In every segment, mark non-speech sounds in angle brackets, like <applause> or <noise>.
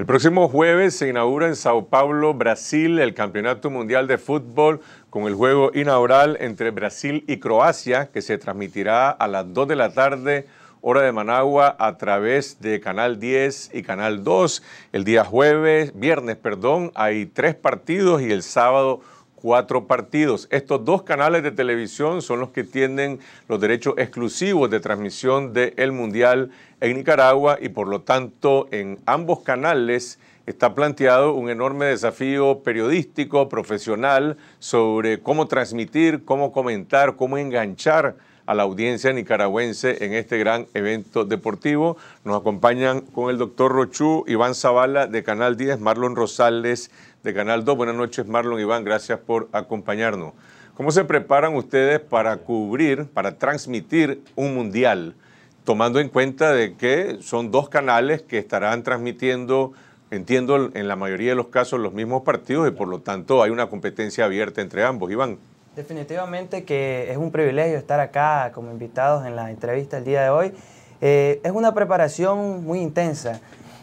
El próximo jueves se inaugura en Sao Paulo, Brasil, el Campeonato Mundial de Fútbol con el juego inaugural entre Brasil y Croacia, que se transmitirá a las 2 de la tarde, hora de Managua, a través de Canal 10 y Canal 2. El día jueves, viernes, perdón, hay tres partidos y el sábado cuatro partidos. Estos dos canales de televisión son los que tienen los derechos exclusivos de transmisión del el Mundial en Nicaragua y por lo tanto en ambos canales está planteado un enorme desafío periodístico, profesional, sobre cómo transmitir, cómo comentar, cómo enganchar a la audiencia nicaragüense en este gran evento deportivo. Nos acompañan con el doctor Rochú, Iván Zavala de Canal 10, Marlon Rosales de Canal 2. Buenas noches, Marlon, Iván, gracias por acompañarnos. ¿Cómo se preparan ustedes para cubrir, para transmitir un mundial? Tomando en cuenta de que son dos canales que estarán transmitiendo, entiendo, en la mayoría de los casos los mismos partidos y por lo tanto hay una competencia abierta entre ambos. Iván. Definitivamente que es un privilegio estar acá como invitados en la entrevista el día de hoy. Eh, es una preparación muy intensa.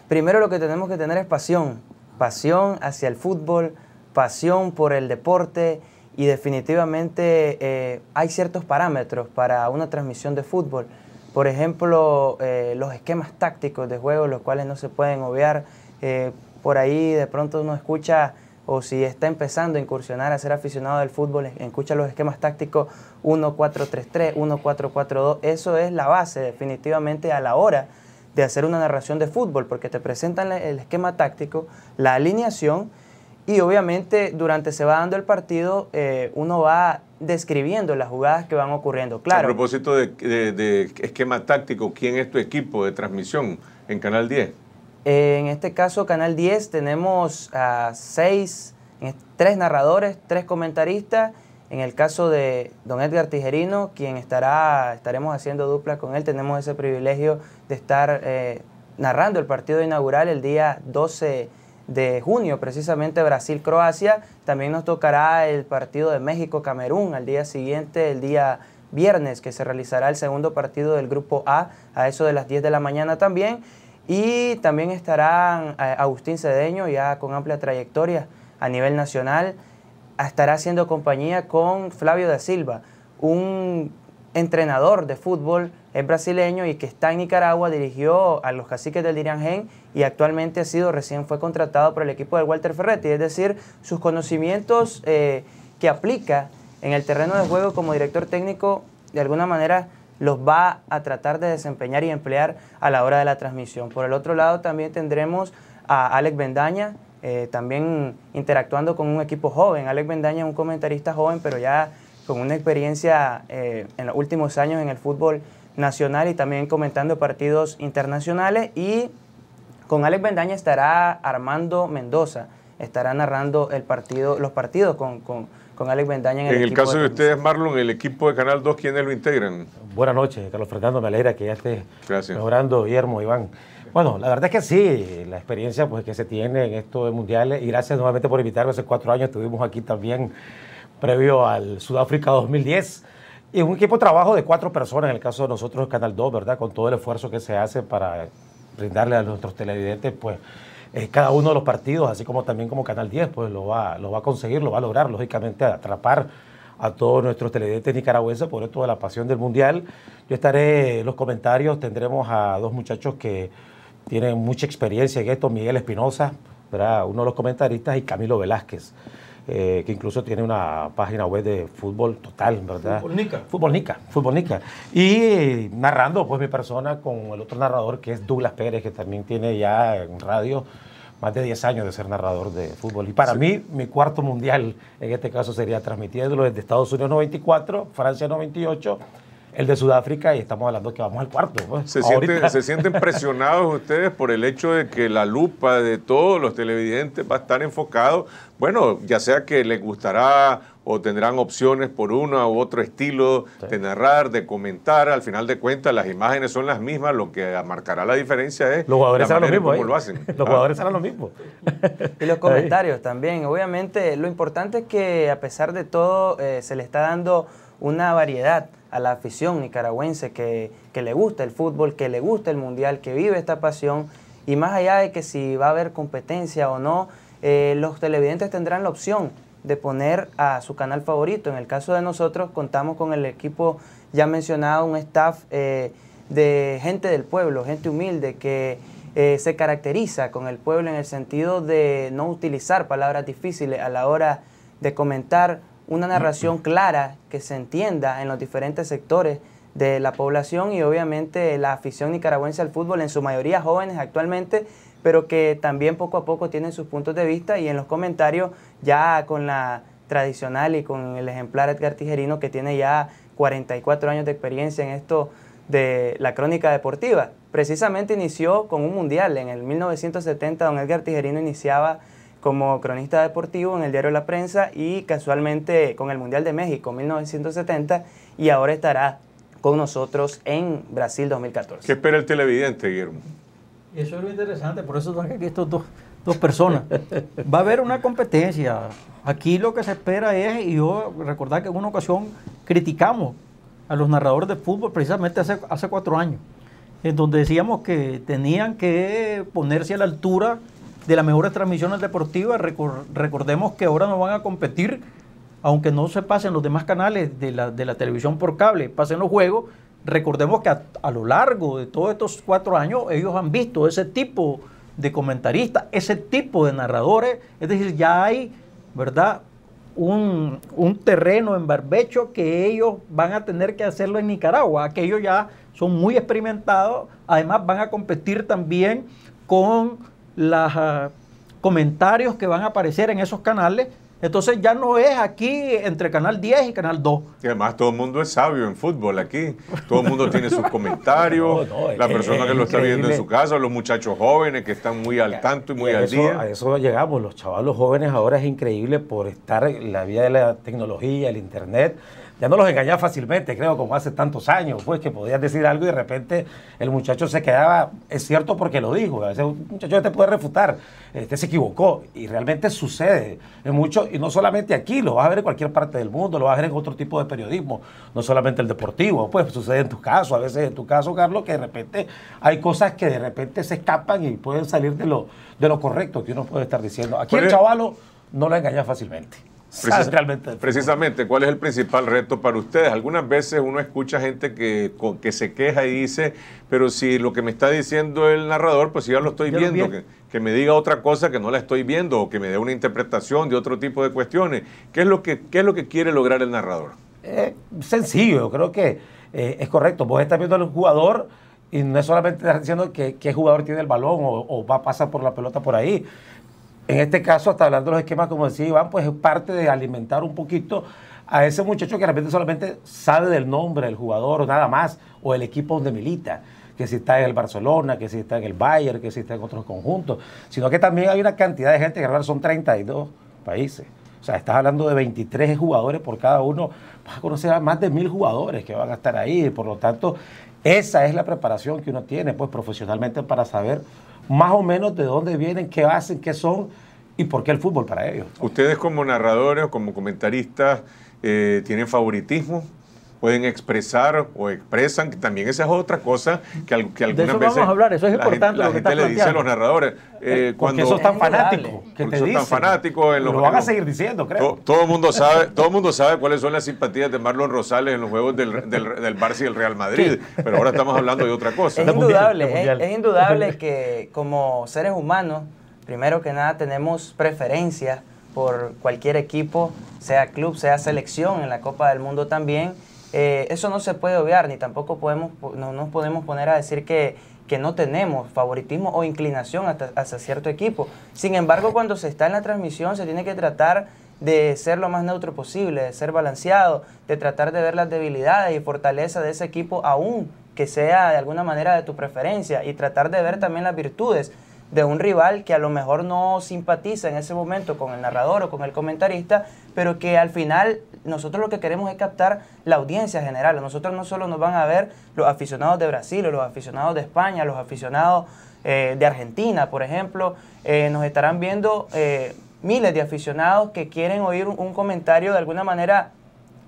Primero lo que tenemos que tener es pasión, pasión hacia el fútbol, pasión por el deporte y definitivamente eh, hay ciertos parámetros para una transmisión de fútbol. Por ejemplo, eh, los esquemas tácticos de juego, los cuales no se pueden obviar. por ahí de pronto uno escucha o si está empezando a incursionar a ser aficionado del fútbol, escucha los esquemas tácticos 1-4-3-3, 1-4-4-2. Eso es la base definitivamente a la hora de hacer una narración de fútbol, porque te presentan el esquema táctico, la alineación y obviamente durante se va dando el partido eh, uno va describiendo las jugadas que van ocurriendo. Claro. A propósito de esquema táctico, ¿quién es tu equipo de transmisión en Canal 10? en este caso, Canal 10, tenemos a seis, tres narradores, tres comentaristas. En el caso de don Edgar Tijerino, quien estará, estaremos haciendo dupla con él, tenemos ese privilegio de estar eh, narrando el partido inaugural el día 12 de junio, precisamente Brasil-Croacia. También nos tocará el partido de México-Camerún al día siguiente, el día viernes, que se realizará el segundo partido del Grupo A, a eso de las 10 de la mañana también. Y también estará eh, Agustín Cedeño, ya con amplia trayectoria a nivel nacional, estará haciendo compañía con Flavio da Silva, un entrenador de fútbol brasileño y que está en Nicaragua, dirigió a los caciques del Diriangén y actualmente ha sido, recién fue contratado por el equipo de Walter Ferretti, es decir, sus conocimientos eh, que aplica en el terreno de juego como director técnico, de alguna manera los va a tratar de desempeñar y emplear a la hora de la transmisión. Por el otro lado también tendremos a Alex Bendaña, eh, también interactuando con un equipo joven. Alex Bendaña es un comentarista joven, pero ya con una experiencia eh, en los últimos años en el fútbol nacional y también comentando partidos internacionales. Y con Alex Bendaña estará Armando Mendoza, estará narrando el partido, los partidos con, con, con Alex Bendaña en el equipo En el caso de, de ustedes, Marlon, el equipo de Canal 2, ¿quiénes lo integran? Buenas noches, Carlos Fernando, me alegra que ya estés mejorando, Guillermo, Iván. Bueno, la verdad es que sí, la experiencia pues, que se tiene en esto de mundiales, y gracias nuevamente por invitarme, hace cuatro años estuvimos aquí también, previo al Sudáfrica 2010, y un equipo de trabajo de cuatro personas, en el caso de nosotros, Canal 2, ¿verdad? Con todo el esfuerzo que se hace para brindarle a nuestros televidentes, pues, eh, cada uno de los partidos, así como también como Canal 10, pues lo va, lo va a conseguir, lo va a lograr, lógicamente, a atrapar a todos nuestros televidentes nicaragüenses por esto de la pasión del Mundial. Yo estaré en los comentarios, tendremos a dos muchachos que tienen mucha experiencia en esto, Miguel Espinosa, uno de los comentaristas, y Camilo Velázquez. Eh, que incluso tiene una página web de fútbol total, ¿verdad? Fútbol Nica. Fútbol Nica, Fútbol Nica. Y eh, narrando, pues, mi persona con el otro narrador que es Douglas Pérez, que también tiene ya en radio más de 10 años de ser narrador de fútbol. Y para mí, mi cuarto mundial, en este caso, sería transmitiéndolo desde Estados Unidos 94, Francia 98, el de Sudáfrica, y estamos hablando que vamos al cuarto. se sienten presionados ustedes por el hecho de que la lupa de todos los televidentes va a estar enfocado, bueno, ya sea que les gustará o tendrán opciones por uno u otro estilo de narrar, de comentar. Al final de cuentas, las imágenes son las mismas, lo que marcará la diferencia es los jugadores la lo mismo, cómo ¿eh? lo hacen. <laughs> los jugadores ah. harán lo mismo. Y los comentarios también. Obviamente, lo importante es que a pesar de todo, eh, se le está dando una variedad a la afición nicaragüense que, le gusta el fútbol, que le gusta el mundial, que vive esta pasión. Y más allá de que si va a haber competencia o no, eh, los televidentes tendrán la opción de poner a su canal favorito. En el caso de nosotros contamos con el equipo ya mencionado, un staff eh, de gente del pueblo, gente humilde que eh, se caracteriza con el pueblo en el sentido de no utilizar palabras difíciles a la hora de comentar una narración clara que se entienda en los diferentes sectores de la población y obviamente la afición nicaragüense al fútbol, en su mayoría jóvenes actualmente, pero que también poco a poco tienen sus puntos de vista y en los comentarios ya con la tradicional y con el ejemplar Edgar Tijerino que tiene ya 44 años de experiencia en esto de la crónica deportiva. Precisamente inició con un mundial. En el 1970 don Edgar Tijerino iniciaba como cronista deportivo en el diario La Prensa y casualmente con el Mundial de México 1970 y ahora estará con nosotros en Brasil 2014. ¿Qué espera el televidente, Guillermo? Eso es lo interesante, por eso están aquí estos dos, personas. Va a haber una competencia. Aquí lo que se espera es, y yo recordar que en una ocasión criticamos a los narradores de fútbol precisamente hace, hace cuatro años, en donde decíamos que tenían que ponerse a la altura de las mejores transmisiones deportivas. Recordemos que ahora no van a competir aunque no se pasen los demás canales de la, televisión por cable, pasen los juegos, recordemos que a, lo largo de todos estos cuatro años ellos han visto ese tipo de comentaristas, ese tipo de narradores, es decir, ya hay, ¿verdad? Un, terreno en barbecho que ellos van a tener que hacerlo en Nicaragua, que ellos ya son muy experimentados, además van a competir también con los ah, comentarios que van a aparecer en esos canales entonces ya no es aquí entre Canal 10 y Canal 2. Y además todo el mundo es sabio en fútbol aquí. Todo el mundo tiene sus <laughs> comentarios. la persona que lo está viendo en su casa, los muchachos jóvenes que están muy al tanto y muy al día. A eso llegamos. Los chavalos jóvenes ahora es increíble por estar en la vía de la tecnología, el internet ya no los engañás fácilmente, creo, como hace tantos años, pues que podías decir algo y de repente el muchacho se quedaba, es cierto porque lo dijo, a veces un muchacho te puede refutar, este se equivocó y realmente sucede en mucho, y no solamente aquí, lo vas a ver en cualquier parte del mundo, lo vas a ver en otro tipo de periodismo, no solamente el deportivo, pues sucede en tu caso, a veces en tu caso, Carlos, que de repente hay cosas que de repente se escapan y pueden salir de lo, de lo correcto que uno puede estar diciendo. Aquí el chavalo no lo engaña fácilmente precisamente, ¿cuál es el principal reto para ustedes? Algunas veces uno escucha gente que, se queja y dice, pero si lo que me está diciendo el narrador, pues si ya lo estoy viendo, que, me diga otra cosa que no la estoy viendo o que me dé una interpretación de otro tipo de cuestiones. ¿Qué es lo que, es lo que quiere lograr el narrador? Eh, sencillo, creo que eh, es correcto. Vos estás viendo a un jugador y no es solamente diciendo que qué jugador tiene el balón o, o va a pasar por la pelota por ahí en este caso, hasta hablando de los esquemas, como decía Iván, pues es parte de alimentar un poquito a ese muchacho que de repente solamente sabe del nombre del jugador, o nada más, o el equipo donde milita, que si está en el Barcelona, que si está en el Bayern, que si está en otros conjuntos, sino que también hay una cantidad de gente, que son 32 países. O sea, estás hablando de 23 jugadores por cada uno, vas a conocer a más de mil jugadores que van a estar ahí, por lo tanto, esa es la preparación que uno tiene, pues profesionalmente, para saber más o menos de dónde vienen, qué hacen, qué son y por qué el fútbol para ellos. ¿Ustedes como narradores o como comentaristas eh, tienen favoritismo? pueden expresar o expresan, que también esa es otra cosa que, que algunas de eso vamos a hablar, eso es importante. la lo que gente le dice a los narradores. Eh, eh cuando, porque eso tan fanático. Que te tan fanático. lo van a seguir diciendo, creo. todo el mundo sabe, todo mundo sabe cuáles son las simpatías de Marlon Rosales en los juegos del, del, del Barça y el Real Madrid, pero ahora estamos hablando de otra cosa. Es indudable, es indudable que como seres humanos, primero que nada tenemos preferencia por cualquier equipo, sea club, sea selección, en la Copa del Mundo también eh, eso no se puede obviar, ni tampoco podemos, nos podemos poner a decir que, no tenemos favoritismo o inclinación hacia cierto equipo. Sin embargo, cuando se está en la transmisión se tiene que tratar de ser lo más neutro posible, de ser balanceado, de tratar de ver las debilidades y fortalezas de ese equipo aún que sea de alguna manera de tu preferencia y tratar de ver también las virtudes de un rival que a lo mejor no simpatiza en ese momento con el narrador o con el comentarista, pero que al final nosotros lo que queremos es captar la audiencia general. Nosotros no solo nos van a ver los aficionados de Brasil o los aficionados de España, los aficionados eh, de Argentina, por ejemplo, eh, nos estarán viendo eh, miles de aficionados que quieren oír un, un comentario de alguna manera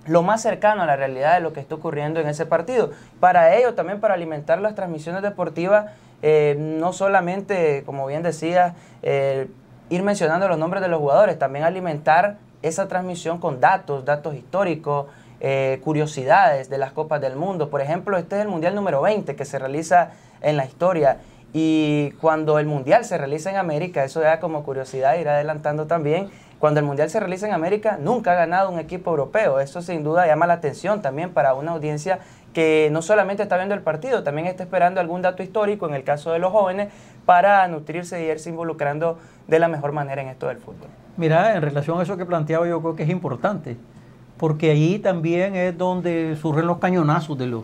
lo más cercano a la realidad de lo que está ocurriendo en ese partido. Para ello, también para alimentar las transmisiones deportivas, eh, no solamente, como bien decía, ir mencionando los nombres de los jugadores, también alimentar esa transmisión con datos, datos históricos, eh, curiosidades de las Copas del Mundo. Por ejemplo, este es el Mundial número 20 que se realiza en la historia. Y cuando el Mundial se realiza en América, eso da como curiosidad ir adelantando también, cuando el Mundial se realiza en América, nunca ha ganado un equipo europeo. Eso sin duda llama la atención también para una audiencia que no solamente está viendo el partido, también está esperando algún dato histórico, en el caso de los jóvenes, para nutrirse y irse involucrando de la mejor manera en esto del fútbol. Mira, en relación a eso que planteaba, yo creo que es importante, porque ahí también es donde surgen los cañonazos de los,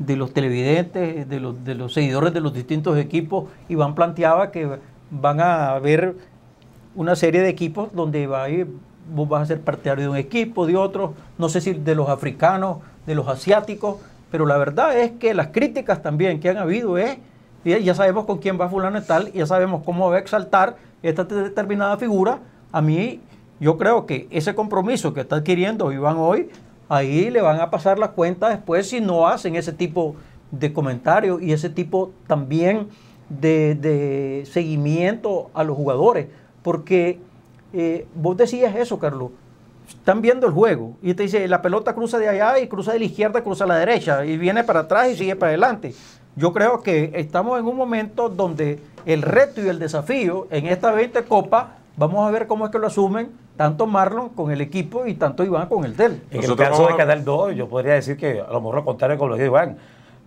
de los televidentes, de los, de los seguidores de los distintos equipos. Iván planteaba que van a haber una serie de equipos donde va a ir, vos vas a ser partidario de un equipo, de otro, no sé si de los africanos, de los asiáticos, pero la verdad es que las críticas también que han habido es, ya sabemos con quién va fulano y tal, ya sabemos cómo va a exaltar esta determinada figura. A mí, yo creo que ese compromiso que está adquiriendo Iván hoy, ahí le van a pasar la cuenta después si no hacen ese tipo de comentarios y ese tipo también de, de seguimiento a los jugadores. Porque eh, vos decías eso, Carlos. Están viendo el juego y te dice, la pelota cruza de allá y cruza de la izquierda, cruza a la derecha y viene para atrás y sigue para adelante. Yo creo que estamos en un momento donde el reto y el desafío en esta 20 Copa, vamos a ver cómo es que lo asumen tanto Marlon con el equipo y tanto Iván con el TEL. En el caso de Canal 2, yo podría decir que a lo mejor lo contrario con lo de Iván.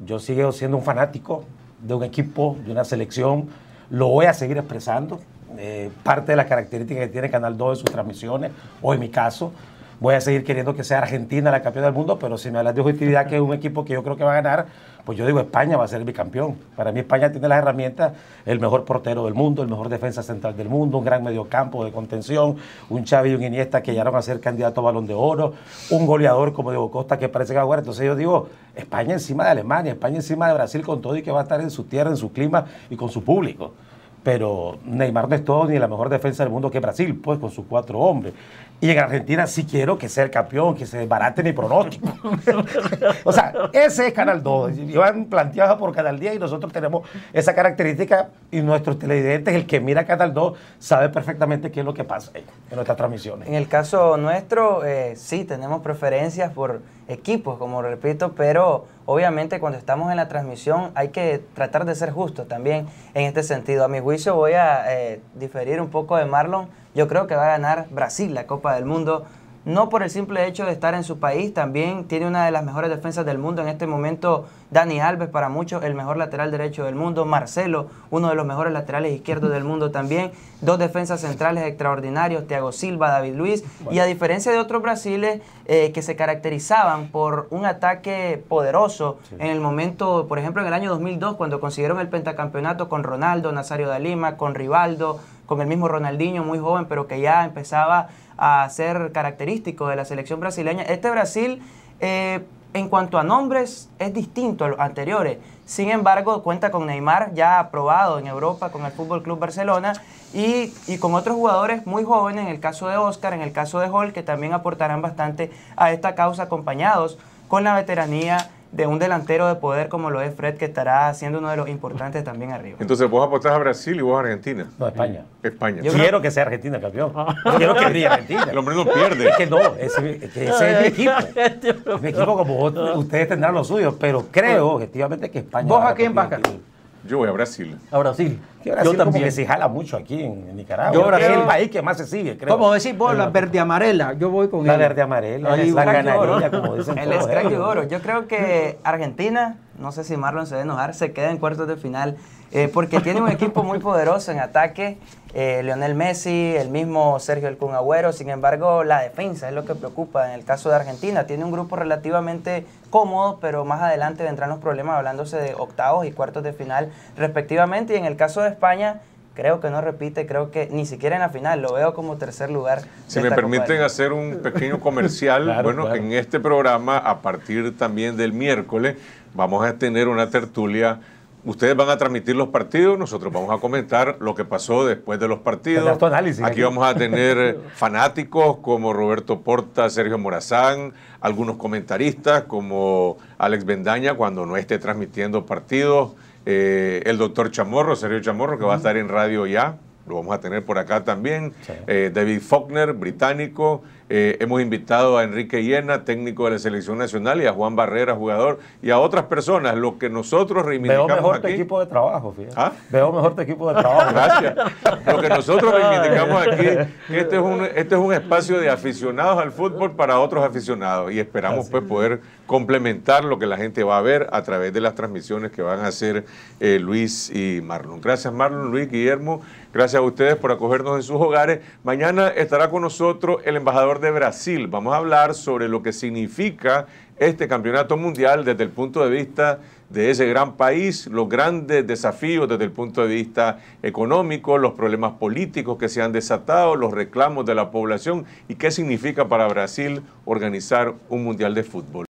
Yo sigo siendo un fanático de un equipo, de una selección, lo voy a seguir expresando eh, parte de la característica que tiene Canal 2 en sus transmisiones, o en mi caso, voy a seguir queriendo que sea Argentina la campeona del mundo, pero si me hablas de objetividad, que es un equipo que yo creo que va a ganar, pues yo digo España va a ser mi campeón. Para mí España tiene las herramientas, el mejor portero del mundo, el mejor defensa central del mundo, un gran mediocampo de contención, un Xavi y un Iniesta que llegaron a ser candidato a Balón de Oro, un goleador como Diego Costa que parece que va a jugar. Entonces yo digo, España encima de Alemania, España encima de Brasil con todo y que va a estar en su tierra, en su clima y con su público. Pero Neymar no es todo ni la mejor defensa del mundo que Brasil, pues con sus cuatro hombres. Y en Argentina sí quiero que sea el campeón, que se desbarate mi pronóstico. <laughs> o sea, ese es Canal 2. Llevan planteado por Canal 10 y nosotros tenemos esa característica y nuestros televidentes, el que mira Canal 2, sabe perfectamente qué es lo que pasa en nuestras transmisiones. En el caso nuestro, eh, sí, tenemos preferencias por equipos, como repito, pero obviamente cuando estamos en la transmisión hay que tratar de ser justos también en este sentido. A mi juicio voy a eh, diferir un poco de Marlon yo creo que va a ganar Brasil la Copa del Mundo no por el simple hecho de estar en su país, también tiene una de las mejores defensas del mundo en este momento, Dani Alves para muchos, el mejor lateral derecho del mundo, Marcelo, uno de los mejores laterales izquierdos del mundo también, dos defensas centrales extraordinarios, Thiago Silva, David Luis, y a diferencia de otros brasiles eh, que se caracterizaban por un ataque poderoso en el momento, por ejemplo, en el año 2002, cuando consiguieron el pentacampeonato con Ronaldo, Nazario da Lima, con Rivaldo, con el mismo Ronaldinho, muy joven, pero que ya empezaba a ser característico de la selección brasileña. Este Brasil, eh, en cuanto a nombres, es distinto a los anteriores. Sin embargo, cuenta con Neymar ya aprobado en Europa con el Fútbol Club Barcelona y, y, con otros jugadores muy jóvenes, en el caso de Oscar, en el caso de Hall, que también aportarán bastante a esta causa, acompañados con la veteranía de un delantero de poder como lo es Fred, que estará siendo uno de los importantes también arriba. Entonces vos apostás a Brasil y vos a Argentina. No, España. Mm. España. Yo quiero que sea Argentina campeón. Ah. Yo quiero que sea Argentina. El hombre no pierde. Es que no, ese, es, que ese mi equipo. <laughs> mi equipo como vos, ustedes tendrán los suyos, pero creo objetivamente que España. ¿Vos a quién vas yo voy a Brasil. A Brasil. Yo también. que se jala mucho aquí en, Nicaragua. Yo Brasil. Es el país que más se sigue, creo. Como decís vos, la verde amarela. Yo voy con la él. La verde amarela, la, la como dicen <laughs> El extraño oro. <laughs> Yo creo que Argentina no sé si Marlon se va enojar, se queda en cuartos de final, eh, porque tiene un equipo muy poderoso en ataque, eh, ...Leonel Messi, el mismo Sergio El Kun sin embargo la defensa es lo que preocupa en el caso de Argentina, tiene un grupo relativamente cómodo, pero más adelante vendrán los problemas hablándose de octavos y cuartos de final respectivamente, y en el caso de España creo que no repite, creo que ni siquiera en la final, lo veo como tercer lugar. Si me permiten hacer un pequeño comercial, <laughs> bueno, en este programa, a partir también del miércoles, vamos a tener una tertulia. Ustedes van a transmitir los partidos, nosotros vamos a comentar lo que pasó después de los partidos. aquí, vamos a tener <laughs> fanáticos como Roberto Porta, Sergio Morazán, algunos comentaristas como Alex Bendaña cuando no esté transmitiendo partidos, eh, el doctor Chamorro, Sergio Chamorro, que va a estar en radio ya, lo vamos a tener por acá también, eh, David Faulkner, británico, eh, hemos invitado a Enrique Hiena, técnico de la selección nacional, y a Juan Barrera, jugador, y a otras personas. Lo que nosotros reivindicamos. Veo mejor aquí, equipo de trabajo, fíjate. ¿Ah? Veo mejor tu equipo de trabajo. <laughs> Gracias. Lo que nosotros <laughs> reivindicamos aquí, este es, un, este es un espacio de aficionados al fútbol para otros aficionados, y esperamos pues poder complementar lo que la gente va a ver a través de las transmisiones que van a hacer eh, Luis y Marlon. Gracias, Marlon, Luis, Guillermo. Gracias a ustedes por acogernos en sus hogares. Mañana estará con nosotros el embajador de Brasil. Vamos a hablar sobre lo que significa este campeonato mundial desde el punto de vista de ese gran país, los grandes desafíos desde el punto de vista económico, los problemas políticos que se han desatado, los reclamos de la población y qué significa para Brasil organizar un mundial de fútbol.